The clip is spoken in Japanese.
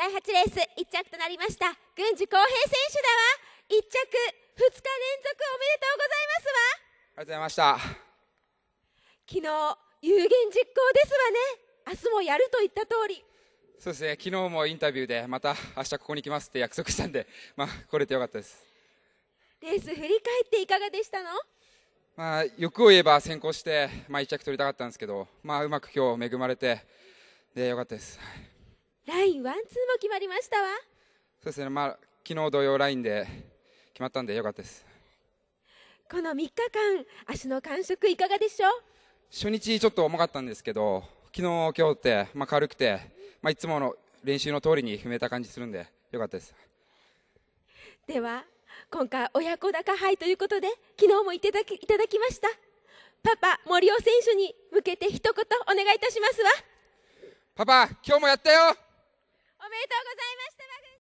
第8レース1着となりました郡司浩平選手だわ1着2日連続おめでとうございますわありがとうございました昨日有言実行ですわね明日もやると言った通りそうですね昨日もインタビューでまた明日ここに来ますって約束したんで まあ来れてよかったですレース振り返っていかがでしたのまあ欲を言えば先行してまあ1着取りたかったんですけどまあうまく今日恵まれてでよかったですラインワンツーも決まりましたわそうですねまあ昨日同様ラインで決まったんでよかったですこの3日間足の感触いかがでしょう初日ちょっと重かったんですけど昨日今日って、まあ、軽くて、まあ、いつもの練習の通りに踏めた感じするんでよかったですでは今回親子高杯ということで昨日もいただきいただきましたパパ森尾選手に向けて一言お願いいたしますわパパ今日もやったよ